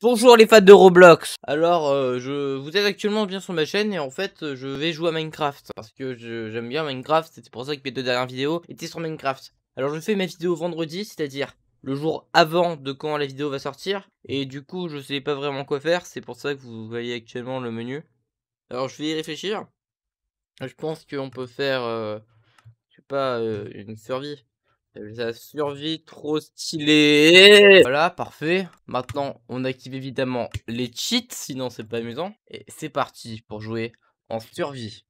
Bonjour les fans de Roblox. Alors, euh, je vous êtes actuellement bien sur ma chaîne et en fait, euh, je vais jouer à Minecraft parce que j'aime bien Minecraft. C'était pour ça que mes deux dernières vidéos étaient sur Minecraft. Alors, je fais ma vidéo vendredi, c'est-à-dire le jour avant de quand la vidéo va sortir. Et du coup, je sais pas vraiment quoi faire. C'est pour ça que vous voyez actuellement le menu. Alors, je vais y réfléchir. Je pense qu'on peut faire, euh, je sais pas, une survie. La survie trop stylé Voilà, parfait. Maintenant, on active évidemment les cheats, sinon c'est pas amusant. Et c'est parti pour jouer en survie.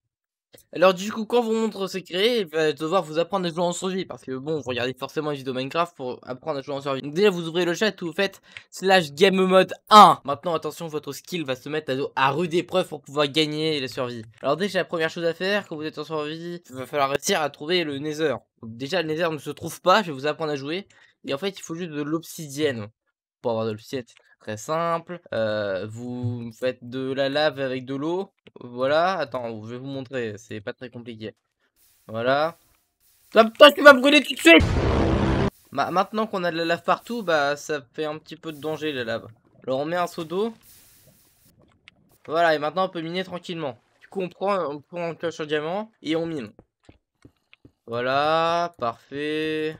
Alors du coup, quand vous montrez ce créé, il va devoir vous apprendre à jouer en survie, parce que bon, vous regardez forcément une vidéo Minecraft pour apprendre à jouer en survie. Donc déjà, vous ouvrez le chat, vous faites slash game mode 1. Maintenant, attention, votre skill va se mettre à, à rude épreuve pour pouvoir gagner la survie. Alors déjà, la première chose à faire quand vous êtes en survie, il va falloir réussir à trouver le nether. déjà, le nether ne se trouve pas, je vais vous apprendre à jouer. Et en fait, il faut juste de l'obsidienne. Pour avoir de l'officiel, très simple. Euh, vous faites de la lave avec de l'eau. Voilà. Attends, je vais vous montrer. C'est pas très compliqué. Voilà. tu vas brûler tout de suite Maintenant qu'on a de la lave partout, bah ça fait un petit peu de danger la lave. Alors on met un seau d'eau. Voilà, et maintenant on peut miner tranquillement. Du coup on prend, un prend diamant et on mine. Voilà, parfait.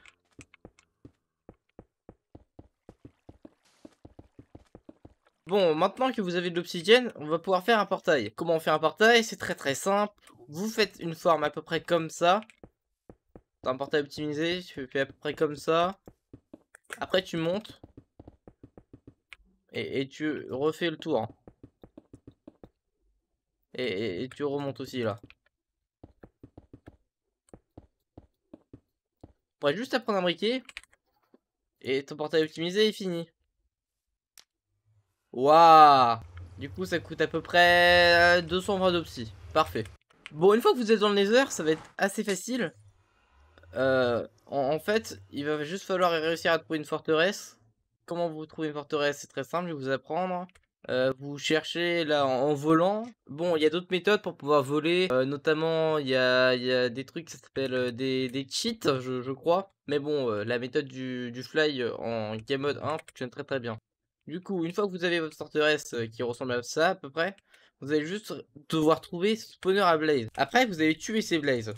Bon, maintenant que vous avez de l'obsidienne, on va pouvoir faire un portail. Comment on fait un portail C'est très très simple. Vous faites une forme à peu près comme ça. un portail optimisé, tu fais à peu près comme ça. Après tu montes. Et, tu refais le tour. Et, tu remontes aussi là. On pourrait juste apprendre un briquet. Et ton portail optimisé est fini. Wouah, Du coup, ça coûte à peu près 220 euh, de Parfait. Bon, une fois que vous êtes dans le nether, ça va être assez facile. Euh, en, fait, il va juste falloir réussir à trouver une forteresse. Comment vous trouvez une forteresse C'est très simple, je vais vous apprendre. Euh, vous cherchez là en, volant. Bon, il y a d'autres méthodes pour pouvoir voler. notamment, il y, a, des trucs qui s'appellent des, cheats, je, crois. Mais bon, la méthode du, du fly en game mode 1 fonctionne très très bien. Du coup, une fois que vous avez votre forteresse euh, qui ressemble à ça à peu près, vous allez juste devoir trouver ce spawner à blaze. Après, vous allez tuer ces blazes.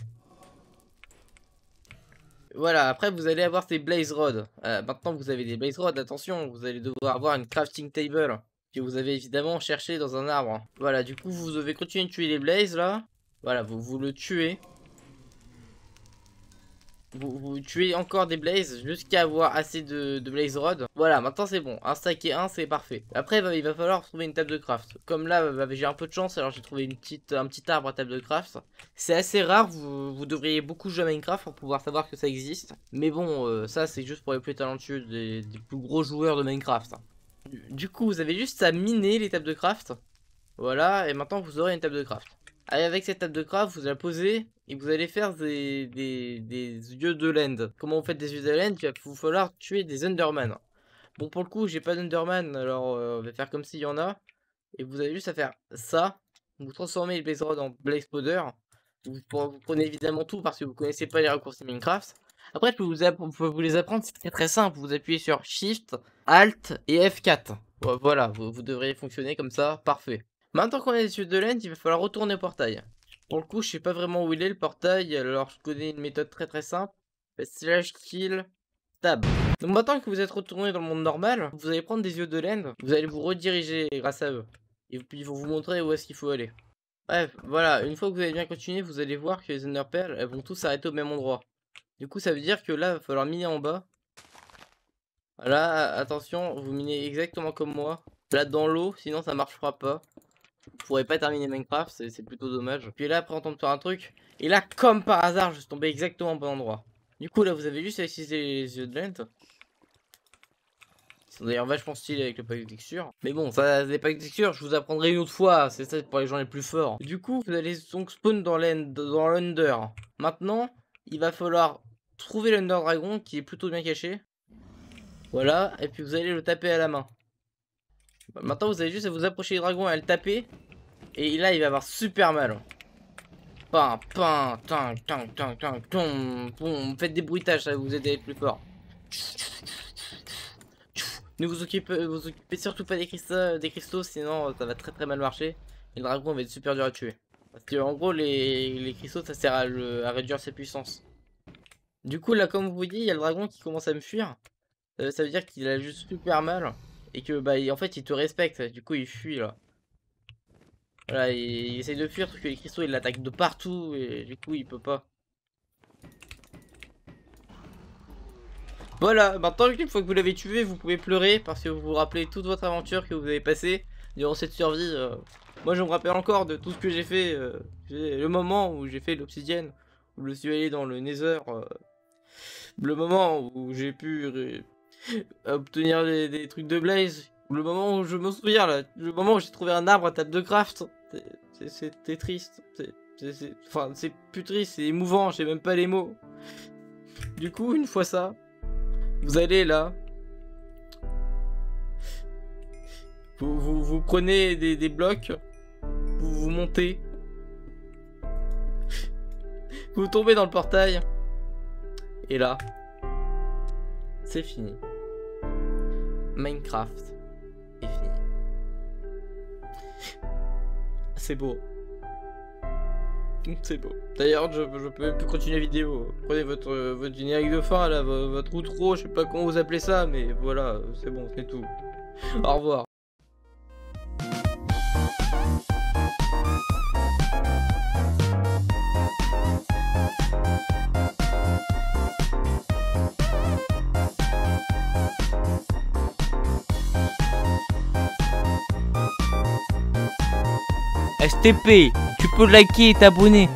Voilà, après vous allez avoir ces blaze rods. Euh, maintenant vous avez des blaze rods, attention, vous allez devoir avoir une crafting table que vous avez évidemment cherché dans un arbre. Voilà, du coup vous devez continuer de tuer les blazes là. Voilà, vous, vous le tuez vous, tuez encore des blazes jusqu'à avoir assez de, de, blaze rod. Voilà, maintenant c'est bon. Un stack et un, c'est parfait. Après, bah, il va falloir trouver une table de craft. Comme là, bah, bah, j'ai un peu de chance, alors j'ai trouvé une petite, un petit arbre à table de craft. C'est assez rare, vous, devriez beaucoup jouer à Minecraft pour pouvoir savoir que ça existe. Mais bon, euh, ça c'est juste pour les plus talentueux des, des plus gros joueurs de Minecraft. Du coup, vous avez juste à miner les tables de craft. Voilà, et maintenant vous aurez une table de craft. Avec cette table de craft, vous la posez et vous allez faire des, yeux de land. Comment vous faites des yeux de land Il va vous falloir tuer des Underman. Bon, pour le coup, j'ai pas d'Underman, alors euh, on va faire comme s'il y en a. Et vous avez juste à faire ça. Vous transformez le Blaze Rod en Blaze Powder. Vous, prenez évidemment tout parce que vous connaissez pas les raccourcis Minecraft. Après, je peux vous, pouvez vous les apprendre, c'est très simple. Vous appuyez sur Shift, Alt et F4. Voilà, vous, vous devriez fonctionner comme ça, parfait. Maintenant qu'on a des yeux de l'End, il va falloir retourner au portail. Pour le coup, je sais pas vraiment où il est le portail, alors je connais une méthode très très simple. Slash kill tab. Donc maintenant que vous êtes retourné dans le monde normal, vous allez prendre des yeux de l'End, vous allez vous rediriger grâce à eux. Et puis ils vont vous montrer où est-ce qu'il faut aller. Bref, voilà, une fois que vous avez bien continué, vous allez voir que les Ender elles vont tous s'arrêter au même endroit. Du coup, ça veut dire que là, il va falloir miner en bas. Là, attention, vous minez exactement comme moi. Là, dans l'eau, sinon ça marchera pas pourrais pas terminer Minecraft, c'est plutôt dommage. Puis là, après, on tombe sur un truc. Et là, comme par hasard, je suis tombé exactement au bon endroit. Du coup, là, vous avez juste à utiliser les yeux de lente. Ils sont d'ailleurs vachement stylés avec le pack de texture. Mais bon, ça, les packs de texture, je vous apprendrai une autre fois. C'est ça pour les gens les plus forts. Du coup, vous allez donc spawn dans l'Under. Maintenant, il va falloir trouver l'Under Dragon qui est plutôt bien caché. Voilà, et puis vous allez le taper à la main. Bah, maintenant, vous avez juste à vous approcher du dragon et à le taper. Et là, il va avoir super mal. Hein. PAM PAM tant, tant, tant, ton, boum. Faites des bruitages, ça va vous aider à être plus fort. Ne vous occupez, surtout pas des cristaux, des cristaux, sinon euh, ça va très très mal marcher. Et le dragon va être super dur à tuer. Parce que en gros, les, cristaux, ça sert à, réduire ses puissance. Du coup, là, comme vous voyez, il y a le dragon qui commence à me fuir. Euh, ça veut dire qu'il a juste super mal. Et que, bah, en fait, il te respecte. Du coup, il fuit, là. Voilà, il, essaye de fuir parce que les cristaux ils l'attaquent de partout et du coup il peut pas. Voilà, maintenant une fois que vous l'avez tué, vous pouvez pleurer parce que vous vous rappelez toute votre aventure que vous avez passée durant cette survie. Euh. moi je me rappelle encore de tout ce que j'ai fait, euh, le moment où j'ai fait l'obsidienne, où je suis allé dans le nether, euh. le moment où j'ai pu obtenir des trucs de blaze, le moment où je me souviens, là, le moment où j'ai trouvé un arbre à table de craft, c'était triste. C'est plus triste, c'est émouvant, j'ai même pas les mots. Du coup, une fois ça, vous allez là. Vous, vous, prenez des, des, blocs, vous, vous montez. Vous tombez dans le portail. Et là, c'est fini. Minecraft. c'est beau. C'est beau. D'ailleurs, je, peux plus continuer la vidéo. Prenez votre, votre générique de fin, là, votre outro, je sais pas comment vous appelez ça, mais voilà, c'est bon, c'est tout. Au revoir. STP, tu peux liker et t'abonner.